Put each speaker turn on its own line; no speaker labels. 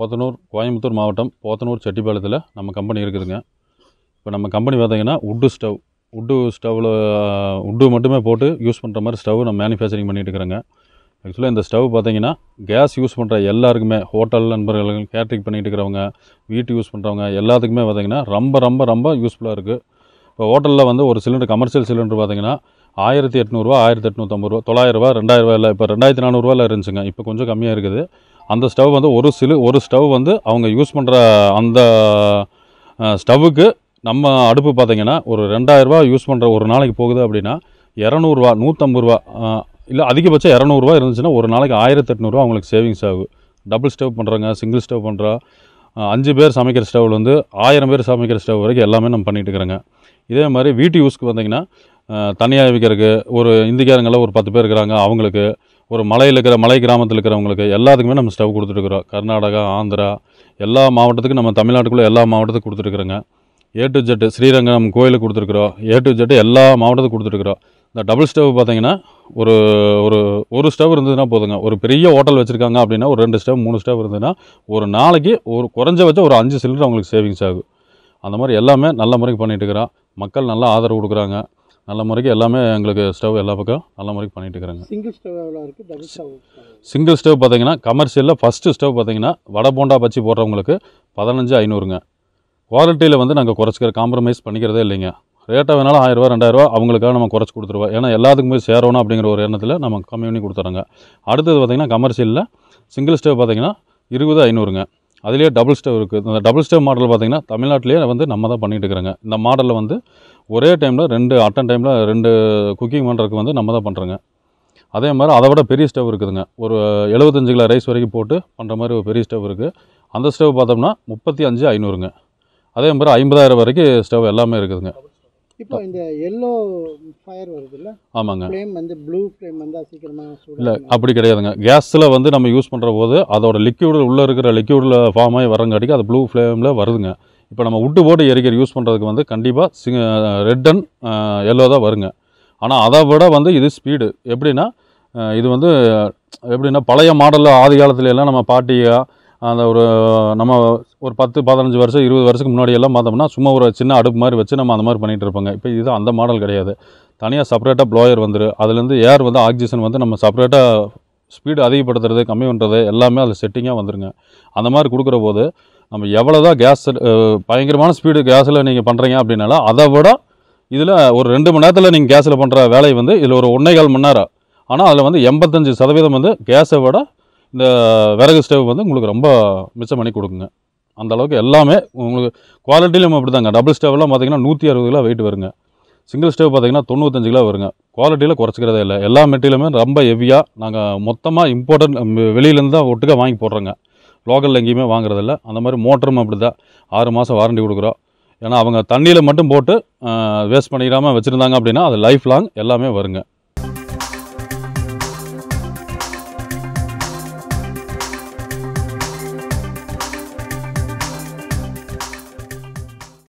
போத்தனூர் கோயம்புத்தூர் மாவட்டம் போத்தனூர் செட்டிப்பாளையத்தில் நம்ம கம்பெனி இருக்குதுங்க இப்போ நம்ம கம்பெனி பார்த்திங்கன்னா உட்டு ஸ்டவ் உட்டு ஸ்டவ்வில் உட்டு மட்டுமே போட்டு யூஸ் பண்ணுற மாதிரி ஸ்டவ் நம்ம மேனுஃபேக்சரிங் பண்ணிகிட்டு இருக்கிறோங்க ஆக்சுவலாக இந்த ஸ்டவ் பார்த்திங்கன்னா கேஸ் யூஸ் பண்ணுற எல்லாருக்குமே ஹோட்டல் நண்பர்கள் கேட்ரிங் பண்ணிகிட்டு இருக்கிறவங்க வீட்டு யூஸ் பண்ணுறவங்க எல்லாத்துக்குமே பார்த்திங்கன்னா ரொம்ப ரொம்ப ரொம்ப யூஸ்ஃபுல்லாக இருக்குது இப்போ ஹோட்டலில் வந்து ஒரு சிலிண்டர் கமர்ஷியல் சிலிண்டர் பார்த்திங்கன்னா ஆயிரத்தி எட்நூறுவா ஆயிரத்தி எட்நூற்றம்பது ரூபா தொள்ளாயிரரூவா ரெண்டாயிரரூவா இல்லை இப்போ ரெண்டாயிரத்தி நானூறுரூவாயில் இருந்துச்சுங்க இப்போ கொஞ்சம் கம்மியாக இருக்குது அந்த ஸ்டவ் வந்து ஒரு சிலு ஒரு ஸ்டவ் வந்து அவங்க யூஸ் பண்ணுற அந்த ஸ்டவ்வுக்கு நம்ம அடுப்பு பார்த்திங்கன்னா ஒரு ரெண்டாயிரரூபா யூஸ் பண்ணுற ஒரு நாளைக்கு போகுது அப்படின்னா இரநூறுவா நூற்றம்பது ரூபா இல்லை அதிகபட்சம் இரநூறுவா இருந்துச்சுன்னா ஒரு நாளைக்கு ஆயிரத்தி எட்நூறுவா அவங்களுக்கு சேவிங்ஸ் ஆகும் டபுள் ஸ்டவ் பண்ணுறாங்க சிங்கிள் ஸ்டவ் பண்ணுறா அஞ்சு பேர் சமைக்கிற ஸ்டவ் வந்து ஆயிரம் பேர் சமைக்கிற ஸ்டவ் வரைக்கும் எல்லாமே நம்ம பண்ணிகிட்டு இருக்கிறோங்க இதே மாதிரி வீட்டு யூஸ்க்கு வந்திங்கன்னா தனியாக வைக்கிறதுக்கு ஒரு இந்திக்காரங்களாம் ஒரு பத்து பேர் இருக்கிறாங்க அவங்களுக்கு ஒரு மலையில் இருக்கிற மலை கிராமத்தில் இருக்கிறவங்களுக்கு எல்லாத்துக்குமே நம்ம ஸ்டவ் கொடுத்துருக்குறோம் கர்நாடகா ஆந்திரா எல்லா மாவட்டத்துக்கும் நம்ம தமிழ்நாட்டுக்குள்ளே எல்லா மாவட்டத்துக்கும் கொடுத்துருக்குறோங்க ஏ டு ஜெட்டு ஸ்ரீரங்கம் கோயிலுக்கு கொடுத்துருக்குறோம் ஏ டு ஜெட்டு எல்லா மாவட்டத்துக்கும் கொடுத்துருக்குறோம் இந்த டபுள் ஸ்டவ் பார்த்தீங்கன்னா ஒரு ஒரு ஒரு ஸ்டவ் இருந்ததுன்னா போதுங்க ஒரு பெரிய ஹோட்டல் வச்சுருக்காங்க அப்படின்னா ஒரு ரெண்டு ஸ்டவ் மூணு ஸ்டவ் இருந்ததுன்னா ஒரு நாளைக்கு ஒரு குறைஞ்ச வச்ச ஒரு அஞ்சு சிலிண்டர் அவங்களுக்கு சேவிங்ஸ் ஆகும் அந்த மாதிரி எல்லாமே நல்ல முறைக்கு பண்ணிகிட்டு மக்கள் நல்லா ஆதரவு கொடுக்குறாங்க நல்ல முறைக்கு எல்லாமே எங்களுக்கு ஸ்டவ் எல்லா பக்கம் நல்ல முறைக்கு பண்ணிட்டு இருக்கிறாங்க சிங்கிள் ஸ்டவ் எவ்வளோ இருக்குது டபுள் ஸ்டவ் சிங்கிள் ஸ்டவ் பார்த்தீங்கன்னா கமர்ஷியலில் ஃபஸ்ட்டு ஸ்டவ் பார்த்தீங்கன்னா வடை போண்டா பச்சு போடுறவங்களுக்கு பதினஞ்சு ஐநூறுங்க குவாலிட்டியில் வந்து நாங்கள் குறைச்சிக்கிற காம்ப்ரமைஸ் பண்ணிக்கிறதே இல்லைங்க ரேட்டாக வேணாலும் ஆயிரரூவா ரெண்டாயிரரூவா அவங்களுக்காக நம்ம குறைச்சி கொடுத்துருவோம் ஏன்னா எல்லாத்துக்கும் போய் சேரணும் அப்படிங்கிற ஒரு எண்ணத்தில் நம்ம கம்மி பண்ணி கொடுத்துறோங்க அடுத்தது பார்த்திங்கன்னா கமர்ஷியலில் சிங்கிள் ஸ்டவ் பார்த்திங்கன்னா இருபது ஐநூறுங்க அதுலேயே டபுள் ஸ்டவ் இருக்குது இந்த டபுள் ஸ்டவ் மாடல் பார்த்திங்கன்னா தமிழ்நாட்டிலேயே வந்து நம்ம தான் பண்ணிகிட்டு இருக்கிறாங்க இந்த மாடலில் வந்து ஒரே டைமில் ரெண்டு அட்டன் டைமில் ரெண்டு குக்கிங் பண்ணுறதுக்கு வந்து நம்ம தான் பண்ணுறோங்க அதே மாதிரி அதை விட பெரிய ஸ்டவ் இருக்குதுங்க ஒரு எழுபத்தஞ்சு கிலோ ரைஸ் வரைக்கும் போட்டு பண்ணுற மாதிரி ஒரு பெரிய ஸ்டவ் இருக்குது அந்த ஸ்டவ் பார்த்தோம்னா முப்பத்தி அஞ்சு ஐநூறுங்க அதே மாதிரி ஐம்பதாயிரம் வரைக்கும் ஸ்டவ் எல்லாமே இருக்குதுங்க இப்போ இந்த எல்லோ ஃபயர் வருதுல்ல ஆமாங்க ஃப்ளேம் வந்து ப்ளூ ஃப்ளேம் வந்து சீக்கிரமாக இல்லை அப்படி கிடையாதுங்க கேஸில் வந்து நம்ம யூஸ் பண்ணுற போது அதோட லிக்யூடில் உள்ளே இருக்கிற லிக்யூடில் ஃபார்ம் ஆகி வரங்காட்டிக்கு அது ப்ளூ ஃப்ளேமில் வருதுங்க இப்போ நம்ம உட்டு போட்டு எரிக்கிற யூஸ் பண்ணுறதுக்கு வந்து கண்டிப்பாக ரெட் அண்ட் எல்லோ தான் வருங்க ஆனால் அதை விட வந்து இது ஸ்பீடு எப்படின்னா இது வந்து எப்படின்னா பழைய மாடலில் ஆதி காலத்துல எல்லாம் நம்ம பாட்டியாக அந்த ஒரு நம்ம ஒரு பத்து பதினஞ்சு வருஷம் இருபது வருஷத்துக்கு முன்னாடி எல்லாம் பார்த்தோம்னா சும்மா ஒரு சின்ன அடுப்பு மாதிரி வச்சு நம்ம அந்த மாதிரி பண்ணிகிட்டு இருப்போங்க இப்போ இது அந்த மாடல் கிடையாது தனியாக செப்பரேட்டாக ப்ளோயர் வந்துரு அதுலேருந்து ஏர் வந்து ஆக்சிஜன் வந்து நம்ம செப்பரேட்டாக ஸ்பீடு அதிகப்படுத்துறது கம்மி பண்ணுறது எல்லாமே அதில் செட்டிங்காக வந்துருங்க அந்த மாதிரி கொடுக்குற போது நம்ம எவ்வளோ தான் கேஸ் பயங்கரமான ஸ்பீடு கேஸில் நீங்கள் பண்ணுறீங்க அப்படின்னாலும் அதை விட இதில் ஒரு ரெண்டு மணி நேரத்தில் நீங்கள் கேஸில் பண்ணுற வேலையை வந்து இதில் ஒரு ஒன்றே கால் மணி நேரம் ஆனால் அதில் வந்து எண்பத்தஞ்சு சதவீதம் வந்து கேஸை விட இந்த விறகு ஸ்டவ் வந்து உங்களுக்கு ரொம்ப மிச்சம் பண்ணி கொடுக்குங்க அந்த அளவுக்கு எல்லாமே உங்களுக்கு குவாலிட்டியிலும் அப்படி தாங்க டபுள் ஸ்டவ்லாம் பார்த்திங்கன்னா நூற்றி அறுபது கிலோ வெயிட் வருங்க சிங்கிள் ஸ்டவ் பார்த்திங்கன்னா தொண்ணூத்தஞ்சு கிலோ வருங்க குவாலிட்டியில் குறைச்சிக்கிறதே இல்லை எல்லா மெட்டீரியலுமே ரொம்ப ஹெவியாக நாங்கள் மொத்தமாக இம்பார்ட்டன் வெளியிலேருந்து தான் ஒட்டுக்காக வாங்கி போடுறோங்க லோக்கலில் எங்கேயுமே வாங்குறதில்ல அந்த மாதிரி மோட்டரும் அப்படி தான் ஆறு மாதம் வாரண்டி கொடுக்குறோம் ஏன்னா அவங்க தண்ணியில் மட்டும் போட்டு வேஸ்ட் பண்ணிடாமல் வச்சுருந்தாங்க அப்படின்னா அது லைஃப் லாங் எல்லாமே வருங்க